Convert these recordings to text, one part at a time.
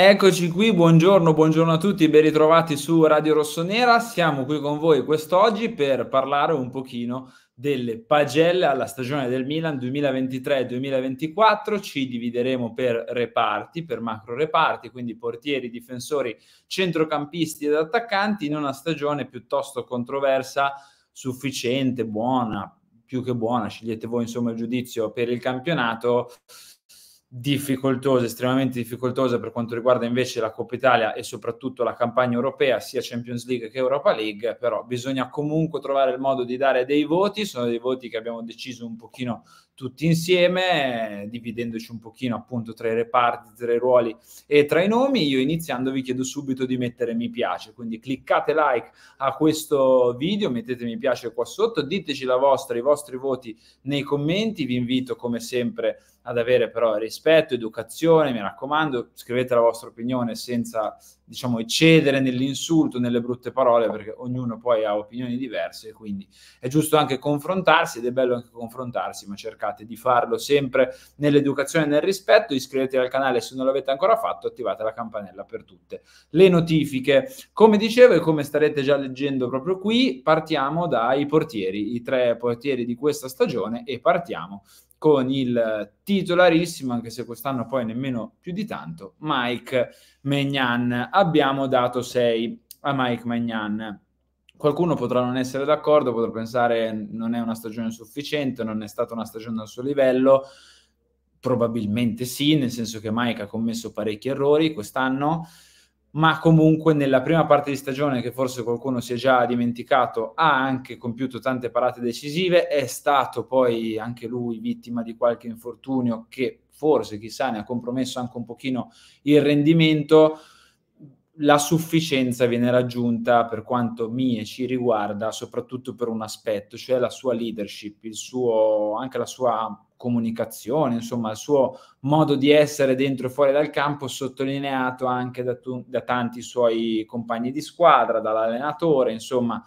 Eccoci qui, buongiorno, buongiorno a tutti, ben ritrovati su Radio Rossonera. Siamo qui con voi quest'oggi per parlare un pochino delle pagelle alla stagione del Milan 2023-2024. Ci divideremo per reparti, per macro reparti, quindi portieri, difensori, centrocampisti ed attaccanti in una stagione piuttosto controversa, sufficiente, buona, più che buona, scegliete voi insomma il giudizio per il campionato difficoltosa, estremamente difficoltosa per quanto riguarda invece la Coppa Italia e soprattutto la campagna europea, sia Champions League che Europa League, però bisogna comunque trovare il modo di dare dei voti, sono dei voti che abbiamo deciso un pochino tutti insieme, dividendoci un pochino appunto tra i reparti, tra i ruoli e tra i nomi. Io iniziando vi chiedo subito di mettere mi piace, quindi cliccate like a questo video, mettete mi piace qua sotto, diteci la vostra, i vostri voti nei commenti, vi invito come sempre ad avere però rispetto, educazione, mi raccomando, scrivete la vostra opinione senza diciamo, eccedere nell'insulto, nelle brutte parole, perché ognuno poi ha opinioni diverse, quindi è giusto anche confrontarsi ed è bello anche confrontarsi, ma cercate di farlo sempre nell'educazione e nel rispetto, iscrivetevi al canale se non l'avete ancora fatto, attivate la campanella per tutte le notifiche. Come dicevo e come starete già leggendo proprio qui, partiamo dai portieri, i tre portieri di questa stagione e partiamo con il titolarissimo, anche se quest'anno poi nemmeno più di tanto, Mike Magnan. Abbiamo dato 6 a Mike Magnan. Qualcuno potrà non essere d'accordo, potrà pensare non è una stagione sufficiente, non è stata una stagione al suo livello. Probabilmente sì, nel senso che Mike ha commesso parecchi errori quest'anno, ma comunque nella prima parte di stagione, che forse qualcuno si è già dimenticato, ha anche compiuto tante parate decisive, è stato poi anche lui vittima di qualche infortunio che forse, chissà, ne ha compromesso anche un pochino il rendimento. La sufficienza viene raggiunta per quanto mi e ci riguarda, soprattutto per un aspetto, cioè la sua leadership, suo, anche la sua comunicazione, insomma il suo modo di essere dentro e fuori dal campo, sottolineato anche da, tu, da tanti suoi compagni di squadra, dall'allenatore, insomma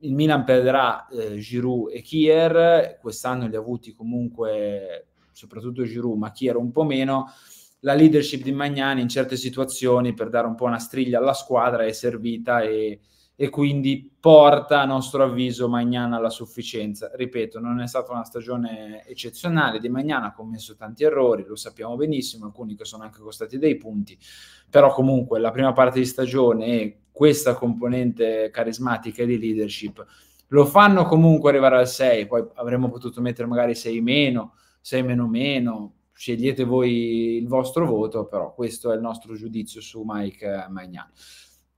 il Milan perderà eh, Giroud e Kier, quest'anno li ha avuti comunque soprattutto Giroud, ma Kier un po' meno, la leadership di Magnani in certe situazioni per dare un po' una striglia alla squadra è servita e e quindi porta a nostro avviso Magnana alla sufficienza. Ripeto, non è stata una stagione eccezionale di Magnana, ha commesso tanti errori, lo sappiamo benissimo, alcuni che sono anche costati dei punti, però comunque la prima parte di stagione e questa componente carismatica e di leadership lo fanno comunque arrivare al 6, poi avremmo potuto mettere magari 6 meno, 6 meno meno, scegliete voi il vostro voto, però questo è il nostro giudizio su Mike Magnana.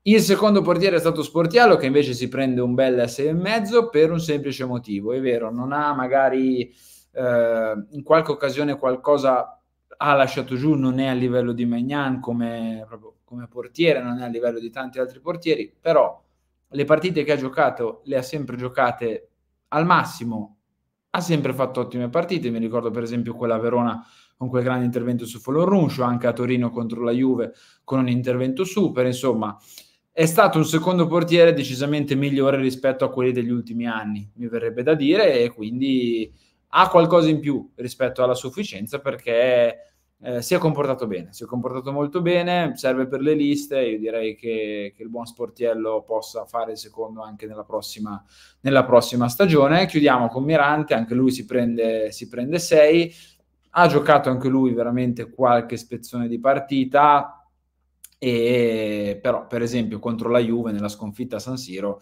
Il secondo portiere è stato Sportialo che invece si prende un bel e mezzo per un semplice motivo, è vero, non ha magari eh, in qualche occasione qualcosa ha lasciato giù, non è a livello di Magnan come, come, portiere, non è a livello di tanti altri portieri, però le partite che ha giocato le ha sempre giocate al massimo, ha sempre fatto ottime partite, mi ricordo per esempio quella a Verona con quel grande intervento su Foloruncio, anche a Torino contro la Juve con un intervento super, insomma è stato un secondo portiere decisamente migliore rispetto a quelli degli ultimi anni, mi verrebbe da dire, e quindi ha qualcosa in più rispetto alla sufficienza perché eh, si è comportato bene, si è comportato molto bene, serve per le liste, io direi che, che il buon sportiello possa fare il secondo anche nella prossima, nella prossima stagione. Chiudiamo con Mirante, anche lui si prende 6, ha giocato anche lui veramente qualche spezzone di partita, e, però per esempio contro la Juve nella sconfitta a San Siro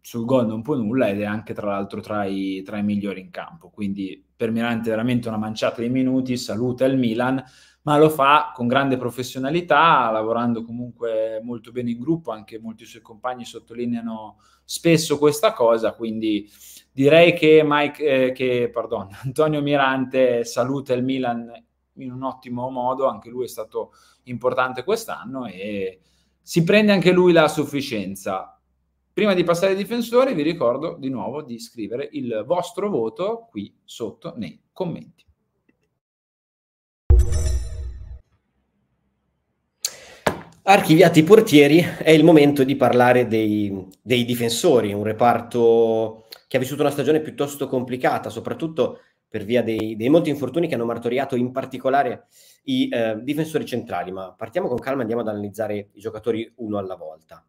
sul gol non può nulla ed è anche tra l'altro tra i, tra i migliori in campo quindi per Mirante veramente una manciata di minuti saluta il Milan ma lo fa con grande professionalità, lavorando comunque molto bene in gruppo, anche molti suoi compagni sottolineano spesso questa cosa, quindi direi che, Mike, eh, che pardon, Antonio Mirante saluta il Milan in un ottimo modo, anche lui è stato importante quest'anno e si prende anche lui la sufficienza. Prima di passare ai difensori vi ricordo di nuovo di scrivere il vostro voto qui sotto nei commenti. Archiviati i portieri, è il momento di parlare dei, dei difensori, un reparto che ha vissuto una stagione piuttosto complicata, soprattutto per via dei, dei molti infortuni che hanno martoriato in particolare i eh, difensori centrali, ma partiamo con calma, e andiamo ad analizzare i giocatori uno alla volta.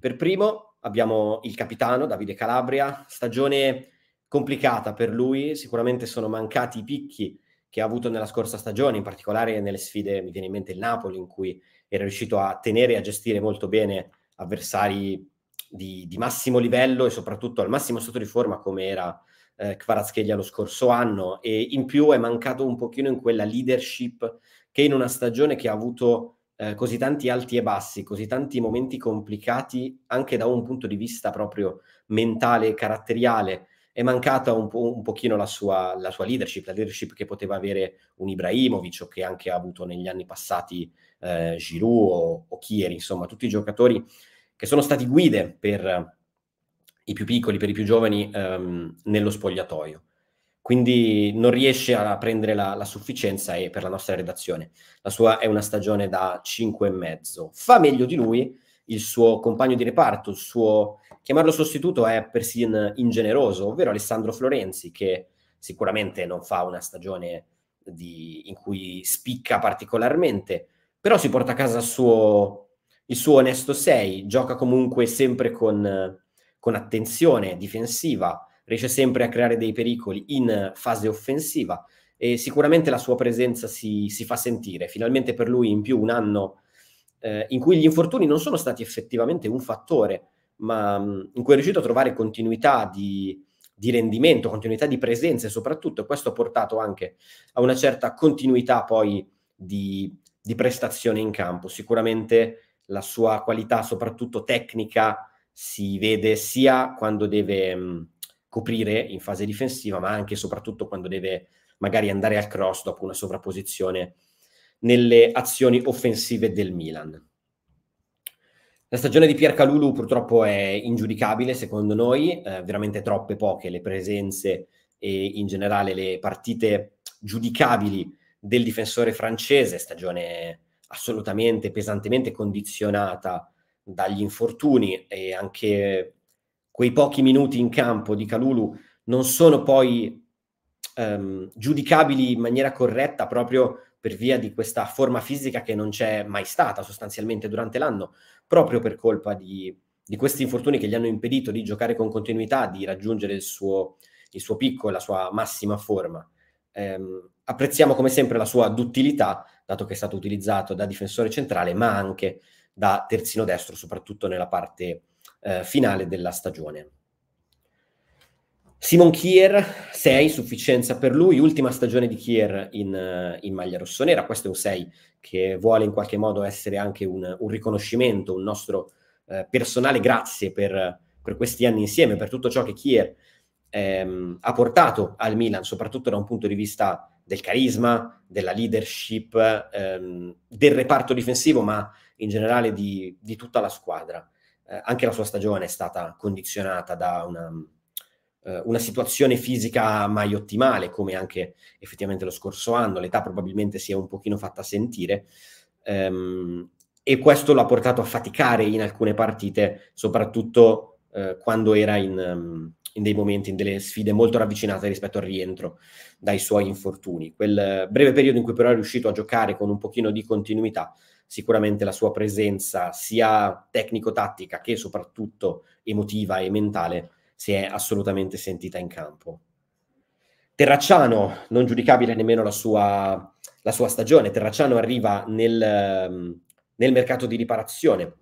Per primo abbiamo il capitano Davide Calabria, stagione complicata per lui, sicuramente sono mancati i picchi che ha avuto nella scorsa stagione, in particolare nelle sfide, mi viene in mente il Napoli, in cui era riuscito a tenere e a gestire molto bene avversari di, di massimo livello e soprattutto al massimo stato di forma come era eh, Kvaratskhelia lo scorso anno e in più è mancato un pochino in quella leadership che in una stagione che ha avuto eh, così tanti alti e bassi, così tanti momenti complicati anche da un punto di vista proprio mentale e caratteriale, è mancata un, po- un pochino la sua, la sua, leadership, la leadership che poteva avere un Ibrahimovic o che anche ha avuto negli anni passati eh, Giroud o, o Chieri, insomma tutti i giocatori che sono stati guide per i più piccoli, per i più giovani, ehm, nello spogliatoio. Quindi non riesce a prendere la, la sufficienza e per la nostra redazione. La sua è una stagione da 5 e mezzo. Fa meglio di lui il suo compagno di reparto, il suo chiamarlo sostituto è persino ingeneroso, ovvero Alessandro Florenzi, che sicuramente non fa una stagione di, in cui spicca particolarmente, però si porta a casa il suo, il suo onesto 6, gioca comunque sempre con con attenzione difensiva, riesce sempre a creare dei pericoli in fase offensiva e sicuramente la sua presenza si, si fa sentire. Finalmente per lui in più un anno eh, in cui gli infortuni non sono stati effettivamente un fattore, ma mh, mm, in cui è riuscito a trovare continuità di, di rendimento, continuità di presenza e soprattutto questo ha portato anche a una certa continuità poi di, di prestazione in campo. Sicuramente la sua qualità, soprattutto tecnica, si vede sia quando deve mh, mm, coprire in fase difensiva, ma anche e soprattutto quando deve magari andare al cross dopo una sovrapposizione nelle azioni offensive del Milan. La stagione di Pier Calulu purtroppo è ingiudicabile secondo noi, eh, veramente troppe poche le presenze e in generale le partite giudicabili del difensore francese, stagione assolutamente pesantemente condizionata dagli infortuni e anche quei pochi minuti in campo di Calulu non sono poi ehm, giudicabili in maniera corretta proprio per via di questa forma fisica che non c'è mai stata sostanzialmente durante l'anno, proprio per colpa di, di questi infortuni che gli hanno impedito di giocare con continuità, di raggiungere il suo, il suo picco e la sua massima forma. Ehm, apprezziamo come sempre la sua duttilità, dato che è stato utilizzato da difensore centrale, ma anche da terzino destro, soprattutto nella parte eh, finale della stagione. Simon Kier, 6, sufficienza per lui, ultima stagione di Kier in, eh, in, maglia rossonera, questo è un 6 che vuole in qualche modo essere anche un, un riconoscimento, un nostro eh, personale grazie per, per, questi anni insieme, per tutto ciò che Kier ehm, ha portato al Milan, soprattutto da un punto di vista del carisma, della leadership, ehm, del reparto difensivo, ma in generale di, di tutta la squadra. Eh, anche la sua stagione è stata condizionata da una, eh, una, situazione fisica mai ottimale, come anche effettivamente lo scorso anno, l'età probabilmente si è un pochino fatta sentire. Ehm, e questo l'ha portato a faticare in alcune partite, soprattutto eh, quando era in, um, in dei momenti, in delle sfide molto ravvicinate rispetto al rientro dai suoi infortuni. Quel breve periodo in cui però è riuscito a giocare con un pochino di continuità, sicuramente la sua presenza sia tecnico-tattica che soprattutto emotiva e mentale si è assolutamente sentita in campo. Terracciano, non giudicabile nemmeno la sua, la sua stagione, Terracciano arriva nel, ehm, nel mercato di riparazione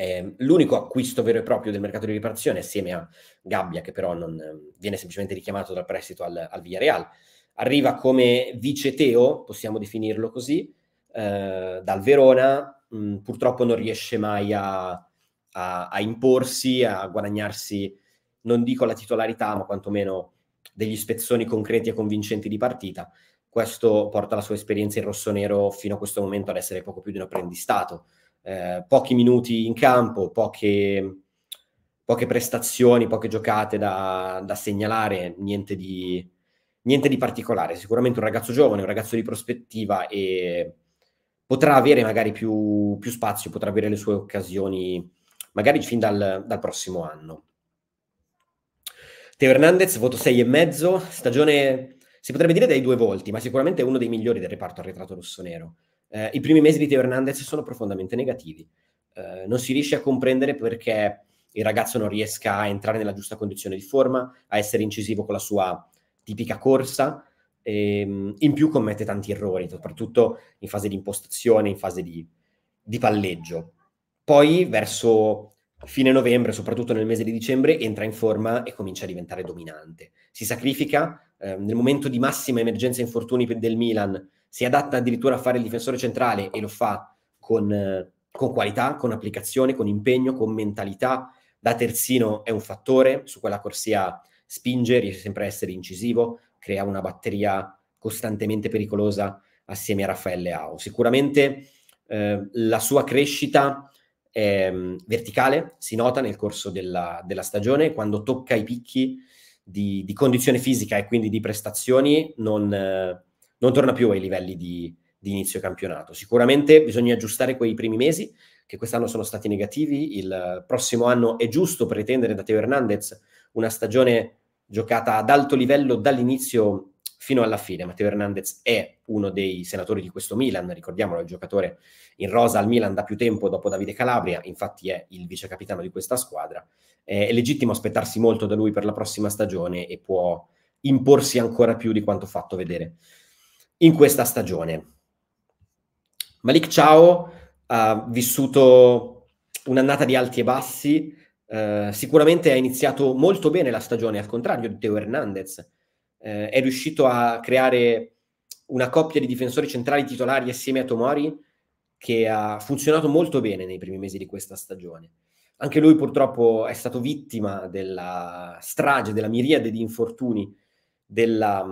eh, l'unico acquisto vero e proprio del mercato di riparazione, assieme a Gabbia, che però non, ehm, viene semplicemente richiamato dal prestito al, al Villarreal, arriva come vice Teo, possiamo definirlo così, eh, dal Verona, mh, mm, purtroppo non riesce mai a, a, a, imporsi, a guadagnarsi, non dico la titolarità, ma quantomeno degli spezzoni concreti e convincenti di partita. Questo porta la sua esperienza in rossonero fino a questo momento ad essere poco più di un apprendistato eh, pochi minuti in campo, poche, poche prestazioni, poche giocate da, da segnalare, niente di, niente di particolare. Sicuramente un ragazzo giovane, un ragazzo di prospettiva e potrà avere magari più, più spazio, potrà avere le sue occasioni magari fin dal, dal prossimo anno. Teo Hernandez, voto 6,5, stagione si potrebbe dire dai due volti, ma sicuramente è uno dei migliori del reparto arretrato rossonero. Eh, I primi mesi di Teo Hernandez sono profondamente negativi. Eh, non si riesce a comprendere perché il ragazzo non riesca a entrare nella giusta condizione di forma, a essere incisivo con la sua tipica corsa. E, ehm, in più commette tanti errori, soprattutto in fase di impostazione, in fase di, di palleggio. Poi verso fine novembre, soprattutto nel mese di dicembre, entra in forma e comincia a diventare dominante. Si sacrifica eh, nel momento di massima emergenza infortuni del Milan, si adatta addirittura a fare il difensore centrale e lo fa con, eh, con qualità, con applicazione, con impegno, con mentalità. Da terzino è un fattore, su quella corsia spinge, riesce sempre a essere incisivo, crea una batteria costantemente pericolosa assieme a Raffaele Ao. Sicuramente eh, la sua crescita è mm, verticale, si nota nel corso della, della stagione, quando tocca i picchi di, di, condizione fisica e quindi di prestazioni non, eh, non torna più ai livelli di, di inizio campionato. Sicuramente bisogna aggiustare quei primi mesi, che quest'anno sono stati negativi. Il prossimo anno è giusto pretendere da Teo Hernandez una stagione giocata ad alto livello dall'inizio fino alla fine. Matteo Hernandez è uno dei senatori di questo Milan, ricordiamolo, è il giocatore in rosa al Milan da più tempo dopo Davide Calabria, infatti è il vice capitano di questa squadra. È legittimo aspettarsi molto da lui per la prossima stagione e può imporsi ancora più di quanto fatto vedere in questa stagione. Malik Ciao ha vissuto un'annata di alti e bassi, eh, sicuramente ha iniziato molto bene la stagione, al contrario di Teo Hernandez, eh, è riuscito a creare una coppia di difensori centrali titolari assieme a Tomori che ha funzionato molto bene nei primi mesi di questa stagione. Anche lui purtroppo è stato vittima della strage, della miriade di infortuni della,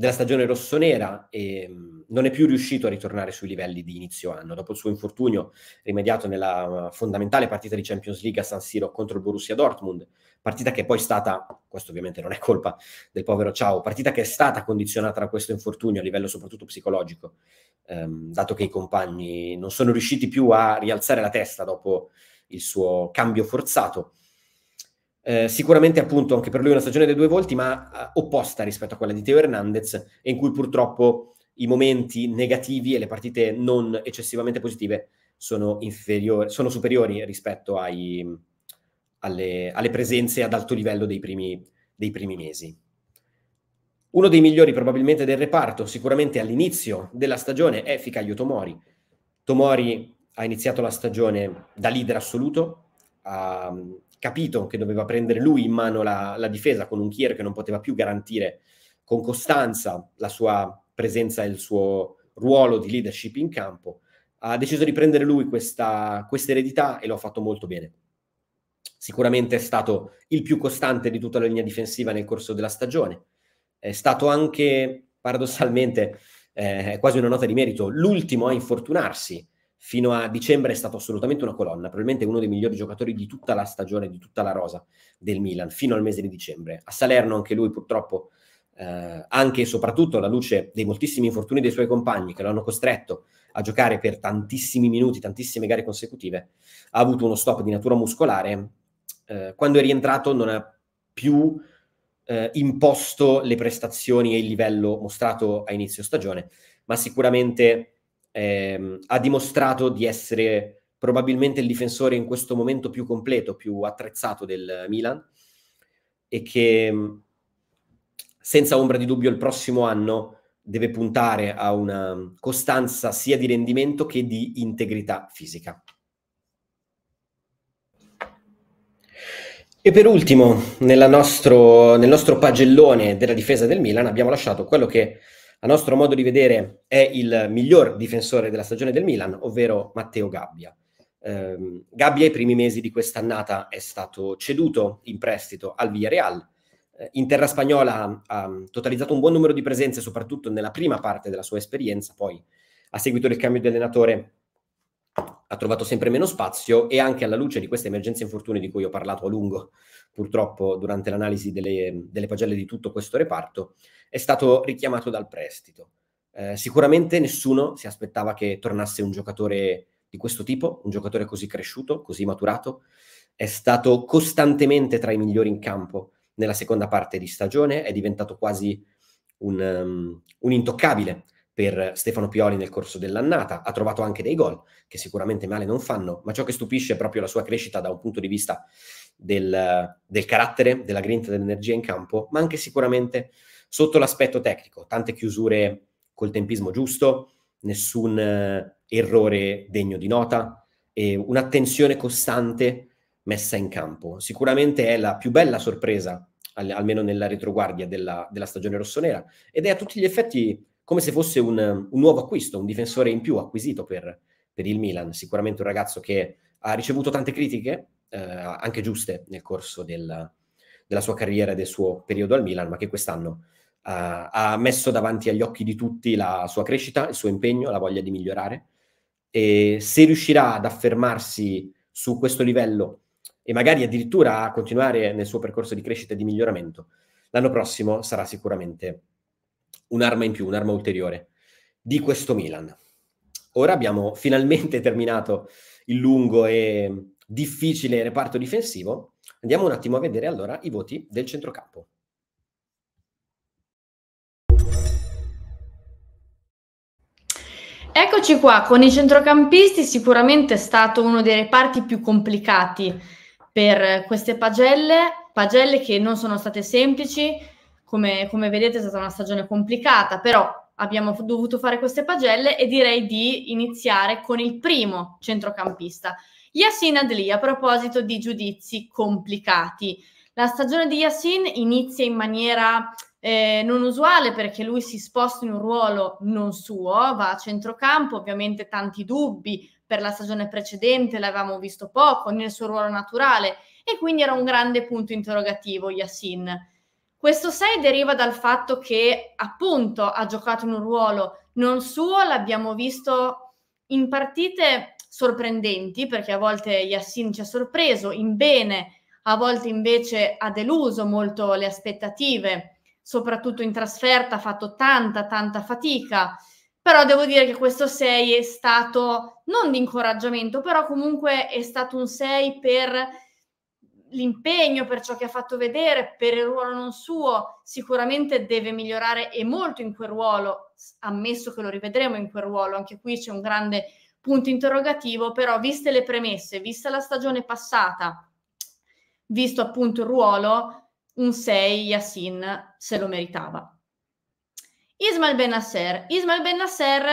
della stagione rossonera e ehm, non è più riuscito a ritornare sui livelli di inizio anno. Dopo il suo infortunio rimediato nella fondamentale partita di Champions League a San Siro contro il Borussia Dortmund, partita che è poi è stata, questo ovviamente non è colpa del povero Ciao, partita che è stata condizionata da questo infortunio a livello soprattutto psicologico, ehm, dato che i compagni non sono riusciti più a rialzare la testa dopo il suo cambio forzato eh, sicuramente appunto anche per lui una stagione dei due volti, ma eh, opposta rispetto a quella di Teo Hernandez, in cui purtroppo i momenti negativi e le partite non eccessivamente positive sono, sono superiori rispetto ai, alle, alle, presenze ad alto livello dei primi, dei primi mesi. Uno dei migliori probabilmente del reparto, sicuramente all'inizio della stagione, è Ficaglio Tomori. Tomori ha iniziato la stagione da leader assoluto, ha capito che doveva prendere lui in mano la, la difesa con un Kier che non poteva più garantire con costanza la sua presenza e il suo ruolo di leadership in campo, ha deciso di prendere lui questa, questa eredità e lo ha fatto molto bene. Sicuramente è stato il più costante di tutta la linea difensiva nel corso della stagione. È stato anche, paradossalmente, eh, quasi una nota di merito, l'ultimo a infortunarsi fino a dicembre è stato assolutamente una colonna, probabilmente uno dei migliori giocatori di tutta la stagione, di tutta la rosa del Milan, fino al mese di dicembre. A Salerno anche lui purtroppo, eh, anche e soprattutto alla luce dei moltissimi infortuni dei suoi compagni che lo hanno costretto a giocare per tantissimi minuti, tantissime gare consecutive, ha avuto uno stop di natura muscolare. Eh, quando è rientrato non ha più eh, imposto le prestazioni e il livello mostrato a inizio stagione, ma sicuramente eh, ha dimostrato di essere probabilmente il difensore in questo momento più completo, più attrezzato del Milan e che mm, senza ombra di dubbio il prossimo anno deve puntare a una mm, costanza sia di rendimento che di integrità fisica. E per ultimo, nostro, nel nostro pagellone della difesa del Milan abbiamo lasciato quello che a nostro modo di vedere è il miglior difensore della stagione del Milan, ovvero Matteo Gabbia. Eh, Gabbia ai primi mesi di quest'annata è stato ceduto in prestito al Villarreal. Eh, in terra spagnola ha, totalizzato un buon numero di presenze, soprattutto nella prima parte della sua esperienza, poi a seguito del cambio di allenatore ha trovato sempre meno spazio e anche alla luce di questa emergenza infortuni di cui ho parlato a lungo, purtroppo durante l'analisi delle, delle pagelle di tutto questo reparto, è stato richiamato dal prestito. Eh, sicuramente nessuno si aspettava che tornasse un giocatore di questo tipo, un giocatore così cresciuto, così maturato, è stato costantemente tra i migliori in campo nella seconda parte di stagione, è diventato quasi un, um, un intoccabile per Stefano Pioli nel corso dell'annata, ha trovato anche dei gol che sicuramente male non fanno, ma ciò che stupisce è proprio la sua crescita da un punto di vista del, del carattere, della grinta, dell'energia in campo, ma anche sicuramente sotto l'aspetto tecnico, tante chiusure col tempismo giusto, nessun eh, errore degno di nota e un'attenzione costante messa in campo. Sicuramente è la più bella sorpresa, al, almeno nella retroguardia della, della stagione rossonera, ed è a tutti gli effetti come se fosse un, un nuovo acquisto, un difensore in più acquisito per, per, il Milan. Sicuramente un ragazzo che ha ricevuto tante critiche, eh, anche giuste, nel corso del, della sua carriera e del suo periodo al Milan, ma che quest'anno eh, ha messo davanti agli occhi di tutti la sua crescita, il suo impegno, la voglia di migliorare. E se riuscirà ad affermarsi su questo livello e magari addirittura a continuare nel suo percorso di crescita e di miglioramento, l'anno prossimo sarà sicuramente un'arma in più, un'arma ulteriore di questo Milan. Ora abbiamo finalmente terminato il lungo e difficile reparto difensivo. Andiamo un attimo a vedere allora i voti del centrocampo. Eccoci qua con i centrocampisti, sicuramente è stato uno dei reparti più complicati per queste pagelle, pagelle che non sono state semplici, come, come vedete è stata una stagione complicata, però abbiamo dovuto fare queste pagelle e direi di iniziare con il primo centrocampista. Yassin Adli, a proposito di giudizi complicati. La stagione di Yassin inizia in maniera eh, non usuale perché lui si sposta in un ruolo non suo, va a centrocampo, ovviamente tanti dubbi per la stagione precedente, l'avevamo visto poco nel suo ruolo naturale e quindi era un grande punto interrogativo Yassin. Questo 6 deriva dal fatto che appunto ha giocato in un ruolo non suo, l'abbiamo visto in partite sorprendenti, perché a volte Yassin ci ha sorpreso in bene, a volte invece ha deluso molto le aspettative, soprattutto in trasferta ha fatto tanta tanta fatica, però devo dire che questo 6 è stato non di incoraggiamento, però comunque è stato un 6 per l'impegno per ciò che ha fatto vedere, per il ruolo non suo, sicuramente deve migliorare e molto in quel ruolo, ammesso che lo rivedremo in quel ruolo, anche qui c'è un grande punto interrogativo, però viste le premesse, vista la stagione passata, visto appunto il ruolo, un 6 Yassin se lo meritava. Ismail Benasser. Ismail Benasser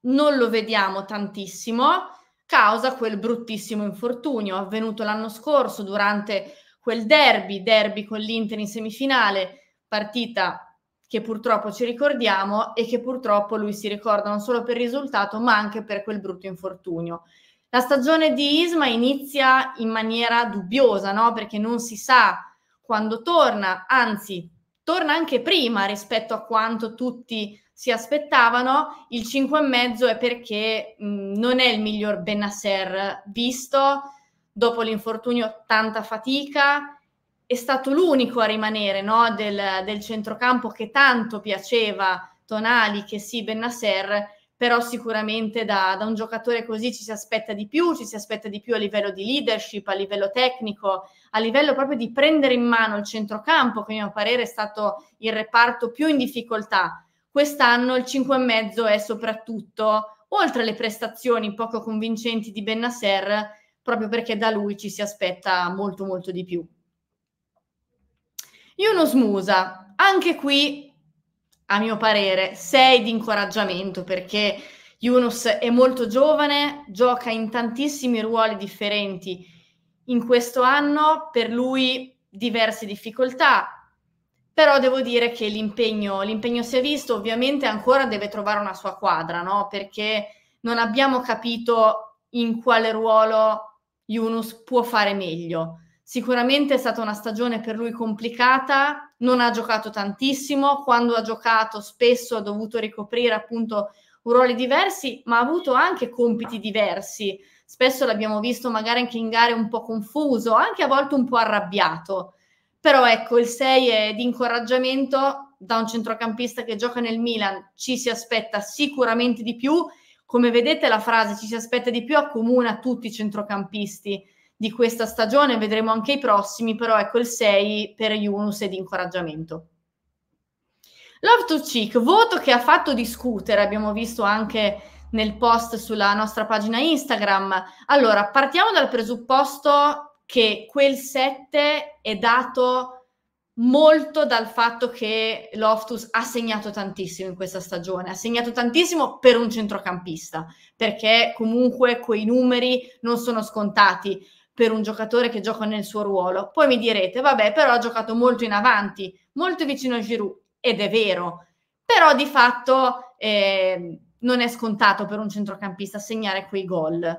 non lo vediamo tantissimo, causa quel bruttissimo infortunio avvenuto l'anno scorso durante quel derby, derby con l'Inter in semifinale, partita che purtroppo ci ricordiamo e che purtroppo lui si ricorda non solo per il risultato ma anche per quel brutto infortunio. La stagione di Isma inizia in maniera dubbiosa, no? perché non si sa quando torna, anzi torna anche prima rispetto a quanto tutti si aspettavano, il 5 e mezzo è perché mh, non è il miglior Benasser visto, dopo l'infortunio tanta fatica, è stato l'unico a rimanere no, del, del, centrocampo che tanto piaceva Tonali che sì Benasser, però sicuramente da, da, un giocatore così ci si aspetta di più, ci si aspetta di più a livello di leadership, a livello tecnico, a livello proprio di prendere in mano il centrocampo, che a mio parere è stato il reparto più in difficoltà Quest'anno il 5,5 è soprattutto, oltre alle prestazioni poco convincenti di Bennasser, proprio perché da lui ci si aspetta molto molto di più. Yunus Musa, anche qui, a mio parere, sei di incoraggiamento perché Yunus è molto giovane, gioca in tantissimi ruoli differenti in questo anno, per lui diverse difficoltà, però devo dire che l'impegno, l'impegno si è visto, ovviamente ancora deve trovare una sua quadra, no? perché non abbiamo capito in quale ruolo Yunus può fare meglio. Sicuramente è stata una stagione per lui complicata, non ha giocato tantissimo, quando ha giocato spesso ha dovuto ricoprire appunto ruoli diversi, ma ha avuto anche compiti diversi. Spesso l'abbiamo visto magari anche in gare un po' confuso, anche a volte un po' arrabbiato. Però ecco, il 6 è di incoraggiamento da un centrocampista che gioca nel Milan, ci si aspetta sicuramente di più. Come vedete la frase ci si aspetta di più accomuna tutti i centrocampisti di questa stagione, vedremo anche i prossimi, però ecco il 6 per Yunus è di incoraggiamento. Love to Cheek, voto che ha fatto discutere, abbiamo visto anche nel post sulla nostra pagina Instagram. Allora, partiamo dal presupposto che quel 7 è dato molto dal fatto che Loftus ha segnato tantissimo in questa stagione, ha segnato tantissimo per un centrocampista, perché comunque quei numeri non sono scontati per un giocatore che gioca nel suo ruolo. Poi mi direte, vabbè, però ha giocato molto in avanti, molto vicino a Giroud, ed è vero, però di fatto eh, non è scontato per un centrocampista segnare quei gol.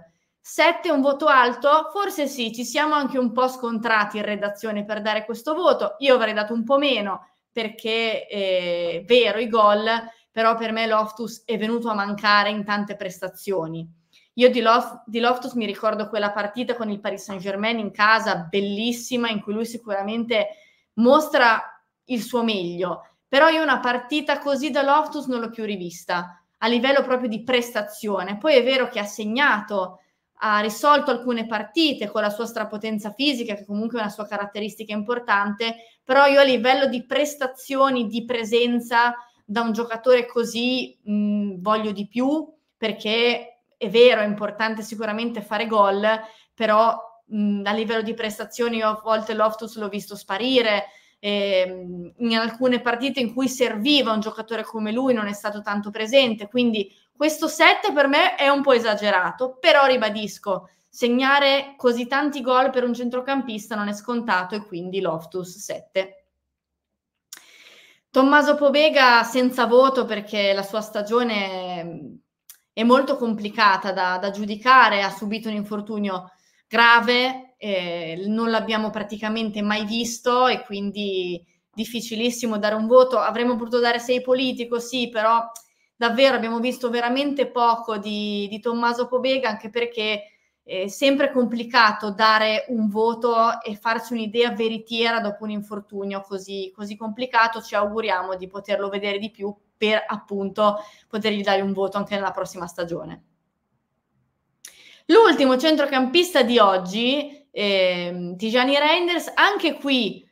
7 un voto alto, forse sì, ci siamo anche un po' scontrati in redazione per dare questo voto, io avrei dato un po' meno perché è eh, vero i gol, però per me Loftus è venuto a mancare in tante prestazioni. Io di, Lof- di Loftus mi ricordo quella partita con il Paris Saint Germain in casa, bellissima, in cui lui sicuramente mostra il suo meglio, però io una partita così da Loftus non l'ho più rivista a livello proprio di prestazione. Poi è vero che ha segnato ha risolto alcune partite con la sua strapotenza fisica, che comunque è una sua caratteristica importante, però io a livello di prestazioni, di presenza da un giocatore così mh, voglio di più, perché è vero, è importante sicuramente fare gol, però mh, a livello di prestazioni io a volte Loftus l'ho visto sparire, e, ehm, in alcune partite in cui serviva un giocatore come lui non è stato tanto presente, quindi questo 7 per me è un po' esagerato, però ribadisco, segnare così tanti gol per un centrocampista non è scontato e quindi Loftus 7. Tommaso Povega senza voto perché la sua stagione mm, è molto complicata da, da giudicare, ha subito un infortunio grave, eh, non l'abbiamo praticamente mai visto e quindi difficilissimo dare un voto. Avremmo potuto dare 6 politico, sì, però davvero abbiamo visto veramente poco di, di Tommaso Pobega, anche perché eh, è sempre complicato dare un voto e farsi un'idea veritiera dopo un infortunio così, così complicato. Ci auguriamo di poterlo vedere di più per appunto potergli dare un voto anche nella prossima stagione. L'ultimo centrocampista di oggi, eh, Tijani Reinders, anche qui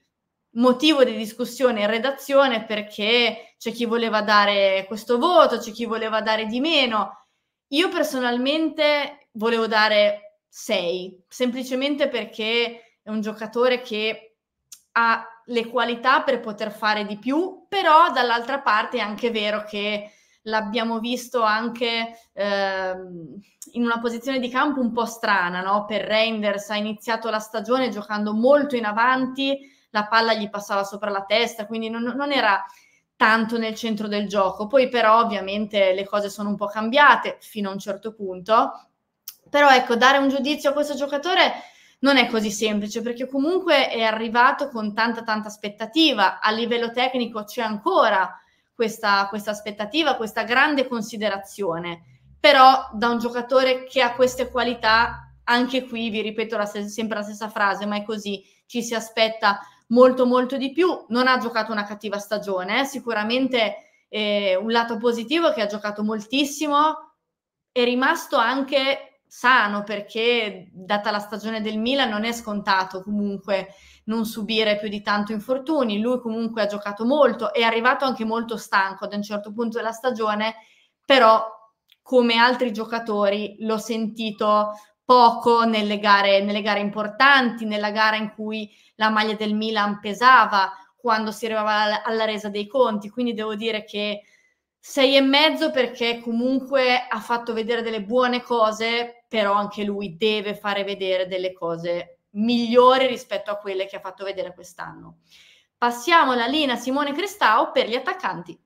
motivo di discussione in redazione perché c'è chi voleva dare questo voto, c'è chi voleva dare di meno. Io personalmente volevo dare 6, semplicemente perché è un giocatore che ha le qualità per poter fare di più, però dall'altra parte è anche vero che l'abbiamo visto anche eh, in una posizione di campo un po' strana, no? Per Reinders ha iniziato la stagione giocando molto in avanti, la palla gli passava sopra la testa, quindi non, non era tanto nel centro del gioco. Poi però ovviamente le cose sono un po' cambiate fino a un certo punto, però ecco, dare un giudizio a questo giocatore non è così semplice perché comunque è arrivato con tanta tanta aspettativa, a livello tecnico c'è ancora questa, questa aspettativa, questa grande considerazione, però da un giocatore che ha queste qualità, anche qui vi ripeto la, sempre la stessa frase, ma è così, ci si aspetta molto molto di più. Non ha giocato una cattiva stagione, eh? sicuramente eh, un lato positivo è che ha giocato moltissimo, è rimasto anche sano perché data la stagione del Milan non è scontato comunque non subire più di tanto infortuni, lui comunque ha giocato molto, è arrivato anche molto stanco ad un certo punto della stagione, però come altri giocatori l'ho sentito poco nelle gare, nelle gare importanti, nella gara in cui la maglia del Milan pesava quando si arrivava alla, resa dei conti. Quindi devo dire che sei e mezzo perché comunque ha fatto vedere delle buone cose, però anche lui deve fare vedere delle cose migliori rispetto a quelle che ha fatto vedere quest'anno. Passiamo la linea Simone Cristau per gli attaccanti.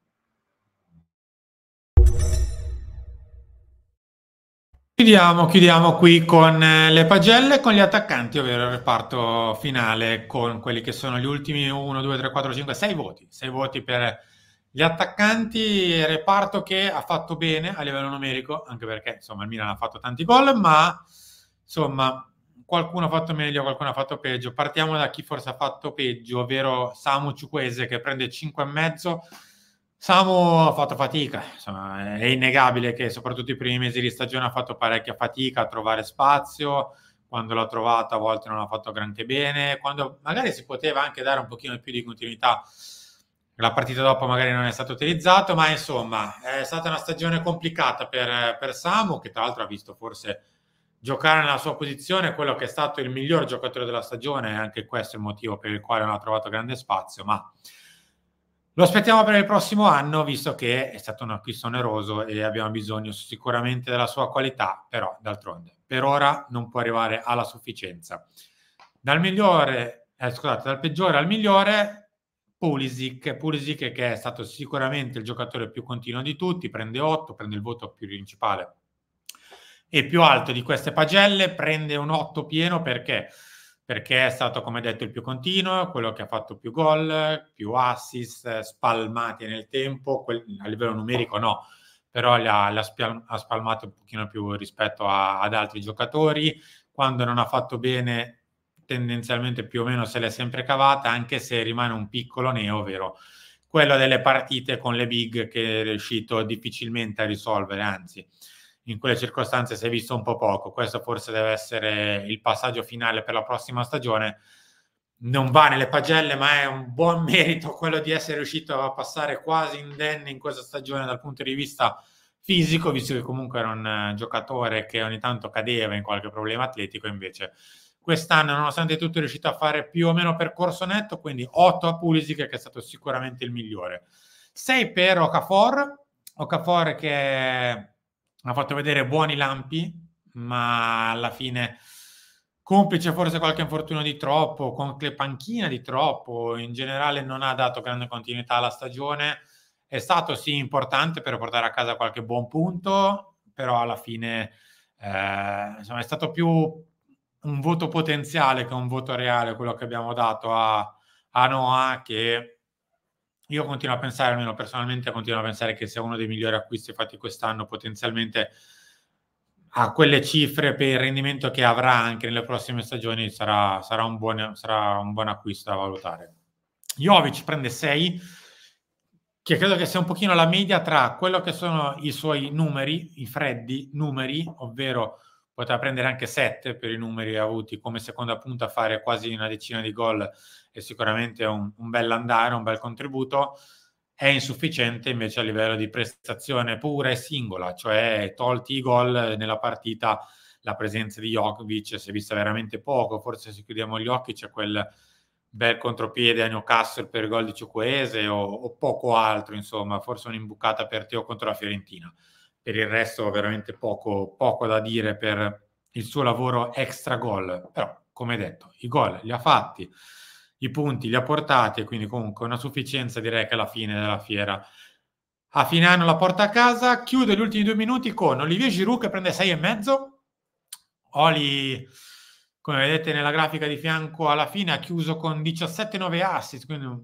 Chiudiamo, chiudiamo, qui con eh, le pagelle con gli attaccanti, ovvero il reparto finale con quelli che sono gli ultimi 1, 2, 3, 4, 5, 6 voti. 6 voti per gli attaccanti, reparto che ha fatto bene a livello numerico, anche perché insomma il Milan ha fatto tanti gol, ma insomma qualcuno ha fatto meglio, qualcuno ha fatto peggio. Partiamo da chi forse ha fatto peggio, ovvero Samu Ciuquese che prende 5,5 Samu ha fatto fatica, Insomma, è innegabile che soprattutto i primi mesi di stagione ha fatto parecchia fatica a trovare spazio, quando l'ha trovata a volte non ha fatto granché bene, quando magari si poteva anche dare un pochino più di continuità, la partita dopo magari non è stato utilizzato, ma insomma è stata una stagione complicata per, per Samu, che tra l'altro ha visto forse giocare nella sua posizione quello che è stato il miglior giocatore della stagione, e anche questo è il motivo per il quale non ha trovato grande spazio, ma lo aspettiamo per il prossimo anno, visto che è stato un acquisto oneroso e abbiamo bisogno sicuramente della sua qualità, però d'altronde per ora non può arrivare alla sufficienza. Dal migliore, eh, scusate, dal peggiore al migliore, Pulisic. Pulisic che è stato sicuramente il giocatore più continuo di tutti, prende 8, prende il voto più principale e più alto di queste pagelle, prende un 8 pieno perché perché è stato, come detto, il più continuo, quello che ha fatto più gol, più assist, eh, spalmati nel tempo, quel, a livello numerico no, però ha, ha spalmato un pochino più rispetto a, ad altri giocatori. Quando non ha fatto bene, tendenzialmente più o meno se l'è sempre cavata, anche se rimane un piccolo neo, ovvero quello delle partite con le big che è riuscito difficilmente a risolvere, anzi in quelle circostanze si è visto un po' poco. Questo forse deve essere il passaggio finale per la prossima stagione. Non va nelle pagelle, ma è un buon merito quello di essere riuscito a passare quasi indenne in questa stagione dal punto di vista fisico, visto che comunque era un eh, giocatore che ogni tanto cadeva in qualche problema atletico, invece quest'anno, nonostante tutto, è riuscito a fare più o meno percorso netto, quindi 8 a Pulisic, che è stato sicuramente il migliore. 6 per Okafor, Okafor che ha fatto vedere buoni lampi, ma alla fine complice forse qualche infortunio di troppo, qualche panchina di troppo, in generale non ha dato grande continuità alla stagione. È stato sì importante per portare a casa qualche buon punto, però alla fine eh, insomma, è stato più un voto potenziale che un voto reale quello che abbiamo dato a, a Noah che io continuo a pensare, almeno personalmente, continuo a pensare che sia uno dei migliori acquisti fatti quest'anno, potenzialmente a quelle cifre per il rendimento che avrà anche nelle prossime stagioni sarà, sarà, un, buon, sarà un, buon, acquisto da valutare. Jovic prende 6, che credo che sia un pochino la media tra quello che sono i suoi numeri, i freddi numeri, ovvero poteva prendere anche 7 per i numeri avuti come seconda punta, fare quasi una decina di gol è sicuramente un, un bel andare, un bel contributo, è insufficiente invece a livello di prestazione pura e singola, cioè tolti i gol nella partita la presenza di Jokovic si è vista veramente poco, forse se chiudiamo gli occhi c'è quel bel contropiede a Newcastle per il gol di Ciuquese o, o poco altro, insomma, forse un'imbucata per Teo contro la Fiorentina per il resto veramente poco, poco da dire per il suo lavoro extra gol, però come detto i gol li ha fatti, i punti li ha portati e quindi comunque una sufficienza direi che alla fine della fiera a fine anno la porta a casa, chiude gli ultimi due minuti con Olivier Giroud che prende e mezzo, Oli come vedete nella grafica di fianco alla fine ha chiuso con 17-9 assist, quindi un,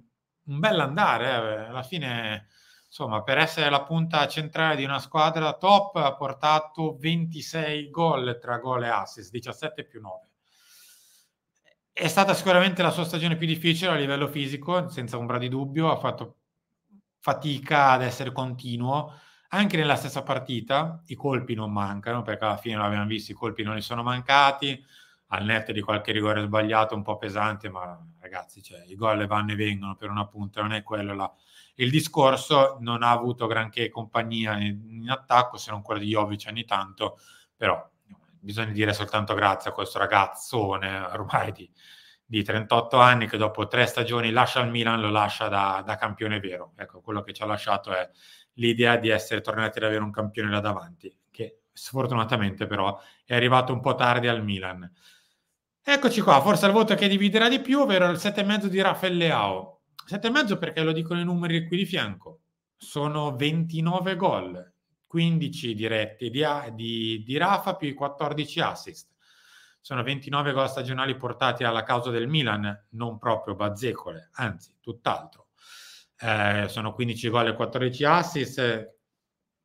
bell'andare, eh, alla fine insomma, per essere la punta centrale di una squadra top ha portato 26 gol tra gol e assist, 17 più 9. È stata sicuramente la sua stagione più difficile a livello fisico, senza ombra di dubbio, ha fatto fatica ad essere continuo, anche nella stessa partita i colpi non mancano, perché alla fine l'abbiamo visto, i colpi non gli sono mancati, al netto di qualche rigore sbagliato un po' pesante, ma ragazzi, cioè, i gol vanno e vengono per una punta, non è quello là. Il discorso non ha avuto granché compagnia in, in attacco, se non quello di Jovic ogni tanto, però bisogna dire soltanto grazie a questo ragazzone ormai di, di 38 anni che dopo tre stagioni lascia il Milan, lo lascia da, da campione vero. Ecco, quello che ci ha lasciato è l'idea di essere tornati ad avere un campione là davanti, che sfortunatamente però è arrivato un po' tardi al Milan. Eccoci qua, forse il voto che dividerà di più, ovvero il 7,5 di Rafael Leao. 7,5 perché lo dicono i numeri qui di fianco. Sono 29 gol, 15 diretti di, di, di Rafa più i 14 assist. Sono 29 gol stagionali portati alla causa del Milan, non proprio bazzecole, anzi, tutt'altro. Eh, sono 15 gol e 14 assist eh,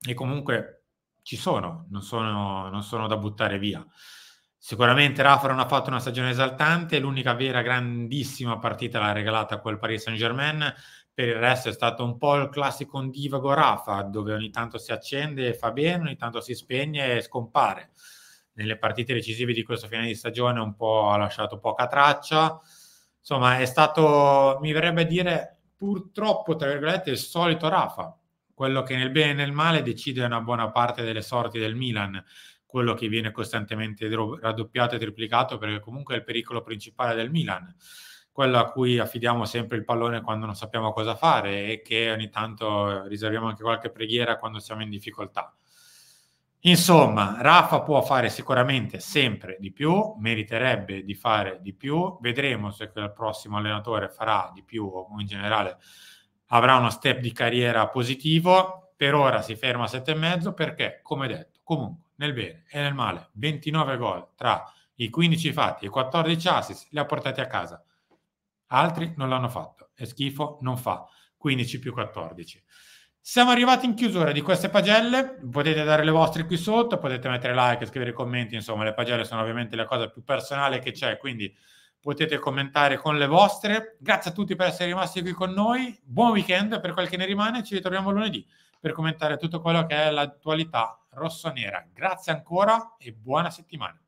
e comunque ci sono, non sono, non sono da buttare via. Sicuramente Rafa non ha fatto una stagione esaltante, l'unica vera grandissima partita l'ha regalata a quel Paris Saint-Germain, per il resto è stato un po' il classico ondivago Rafa, dove ogni tanto si accende e fa bene, ogni tanto si spegne e scompare. Nelle partite decisive di questo fine di stagione un po' ha lasciato poca traccia. Insomma, è stato, mi verrebbe a dire, purtroppo, tra virgolette, il solito Rafa, quello che nel bene e nel male decide una buona parte delle sorti del Milan quello che viene costantemente raddoppiato e triplicato perché comunque è il pericolo principale del Milan, quello a cui affidiamo sempre il pallone quando non sappiamo cosa fare e che ogni tanto riserviamo anche qualche preghiera quando siamo in difficoltà. Insomma, Rafa può fare sicuramente sempre di più, meriterebbe di fare di più, vedremo se il prossimo allenatore farà di più o in generale avrà uno step di carriera positivo, per ora si ferma a e mezzo perché, come detto, comunque nel bene e nel male. 29 gol tra i 15 fatti e 14 assist li ha portati a casa. Altri non l'hanno fatto e schifo non fa. 15 più 14. Siamo arrivati in chiusura di queste pagelle, potete dare le vostre qui sotto, potete mettere like, scrivere commenti, insomma le pagelle sono ovviamente la cosa più personale che c'è, quindi potete commentare con le vostre. Grazie a tutti per essere rimasti qui con noi, buon weekend per quel che ne rimane, ci ritroviamo lunedì per commentare tutto quello che è l'attualità rossonera. Grazie ancora e buona settimana.